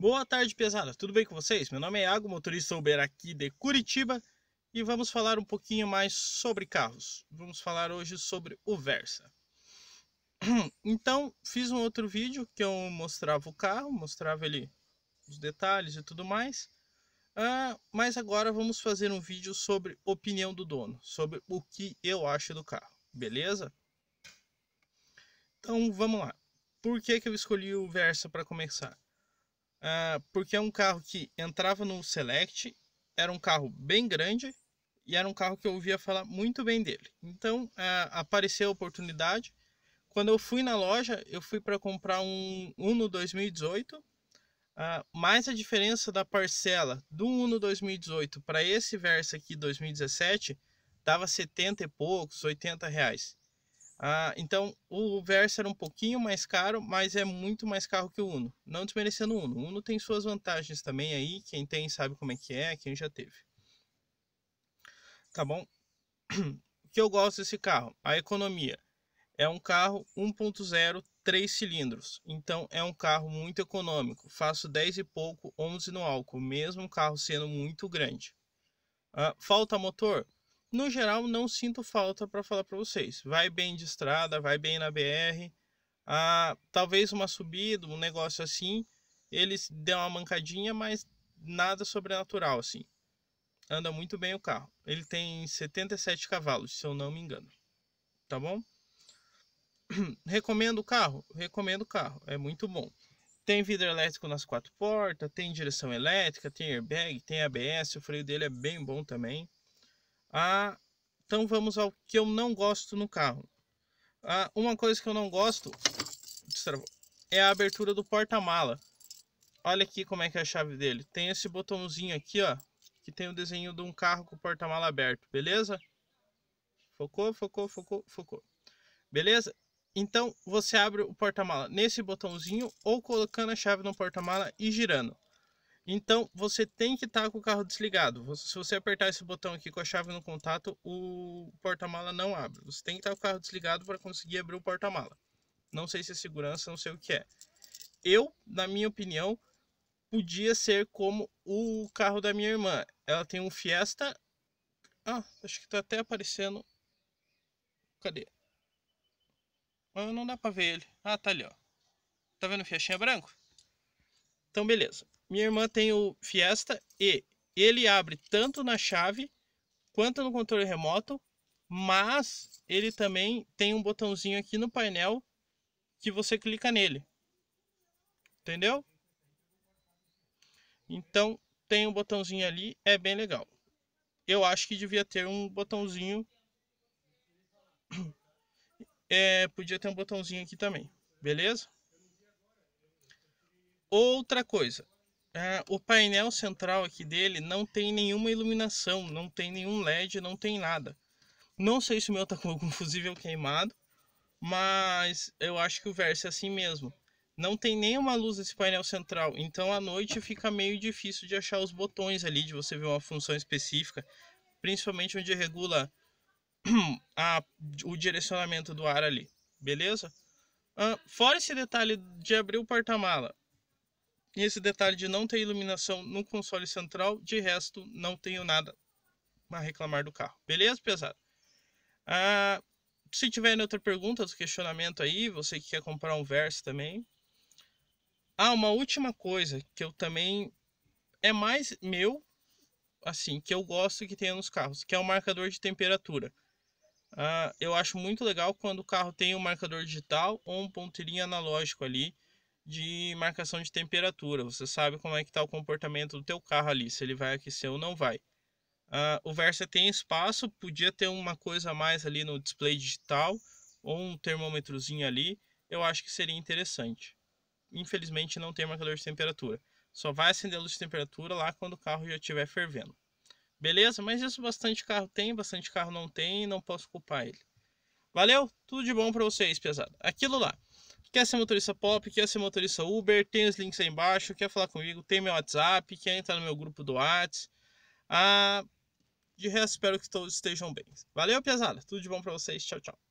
Boa tarde, pesada. Tudo bem com vocês? Meu nome é Iago, motorista Uber aqui de Curitiba e vamos falar um pouquinho mais sobre carros. Vamos falar hoje sobre o Versa. Então, fiz um outro vídeo que eu mostrava o carro, mostrava ele os detalhes e tudo mais. Ah, mas agora vamos fazer um vídeo sobre opinião do dono, sobre o que eu acho do carro, beleza? Então, vamos lá. Por que, que eu escolhi o Versa para começar? Uh, porque é um carro que entrava no Select, era um carro bem grande e era um carro que eu ouvia falar muito bem dele. Então uh, apareceu a oportunidade. Quando eu fui na loja, eu fui para comprar um Uno 2018, uh, mais a diferença da parcela do Uno 2018 para esse Versa aqui 2017 dava 70 e poucos, 80 reais. Ah, então o Versa era um pouquinho mais caro, mas é muito mais caro que o Uno. Não desmerecendo o Uno. O Uno tem suas vantagens também aí. Quem tem sabe como é que é, quem já teve. Tá bom? O que eu gosto desse carro? A economia. É um carro 1.0, 3 cilindros. Então é um carro muito econômico. Faço 10 e pouco, 11 no álcool. Mesmo o carro sendo muito grande. Ah, falta motor? no geral, não sinto falta para falar para vocês. Vai bem de estrada, vai bem na BR. Ah, talvez uma subida, um negócio assim, eles deu uma mancadinha, mas nada sobrenatural assim. Anda muito bem o carro. Ele tem 77 cavalos, se eu não me engano. Tá bom? Recomendo o carro? Recomendo o carro, é muito bom. Tem vidro elétrico nas quatro portas, tem direção elétrica, tem airbag, tem ABS, o freio dele é bem bom também. Ah, então vamos ao que eu não gosto no carro. Ah, uma coisa que eu não gosto é a abertura do porta-mala. Olha aqui como é que é a chave dele. Tem esse botãozinho aqui, ó, que tem o desenho de um carro com o porta-mala aberto, beleza? Focou, focou, focou, focou. Beleza? Então você abre o porta-mala nesse botãozinho ou colocando a chave no porta-mala e girando. Então, você tem que estar tá com o carro desligado. Se você apertar esse botão aqui com a chave no contato, o porta-mala não abre. Você tem que estar tá com o carro desligado para conseguir abrir o porta-mala. Não sei se é segurança, não sei o que é. Eu, na minha opinião, podia ser como o carro da minha irmã. Ela tem um Fiesta. Ah, acho que está até aparecendo. Cadê? Ah, não dá para ver ele. Ah, tá ali, ó. Tá vendo o fiestinha branco? Então, beleza minha irmã tem o Fiesta e ele abre tanto na chave quanto no controle remoto, mas ele também tem um botãozinho aqui no painel que você clica nele. Entendeu? Então tem um botãozinho ali, é bem legal. Eu acho que devia ter um botãozinho. É, podia ter um botãozinho aqui também, beleza? Outra coisa, ah, o painel central aqui dele não tem nenhuma iluminação, não tem nenhum LED, não tem nada. Não sei se o meu tá com algum fusível queimado, mas eu acho que o Versa é assim mesmo. Não tem nenhuma luz nesse painel central, então à noite fica meio difícil de achar os botões ali, de você ver uma função específica, principalmente onde regula a, o direcionamento do ar ali, beleza? Ah, fora esse detalhe de abrir o porta-mala, e esse detalhe de não ter iluminação no console central, de resto, não tenho nada a reclamar do carro. Beleza, pesado? Ah, se tiverem outra pergunta, outro questionamento aí, você que quer comprar um Verso também. Ah, uma última coisa que eu também... É mais meu, assim, que eu gosto que tenha nos carros, que é o marcador de temperatura. Ah, eu acho muito legal quando o carro tem um marcador digital ou um ponteirinho analógico ali, de marcação de temperatura. Você sabe como é que está o comportamento do teu carro ali, se ele vai aquecer ou não vai. Uh, o Versa tem espaço, podia ter uma coisa a mais ali no display digital ou um termômetrozinho ali. Eu acho que seria interessante. Infelizmente não tem marcador de temperatura. Só vai acender a luz de temperatura lá quando o carro já estiver fervendo. Beleza? Mas isso bastante carro tem, bastante carro não tem, não posso culpar ele. Valeu? Tudo de bom para vocês, pesado. Aquilo lá. Quer ser motorista pop, quer ser motorista Uber, tem os links aí embaixo, quer falar comigo, tem meu WhatsApp, quer entrar no meu grupo do WhatsApp. Ah, de resto, espero que todos estejam bem. Valeu, pesada. Tudo de bom para vocês. Tchau, tchau.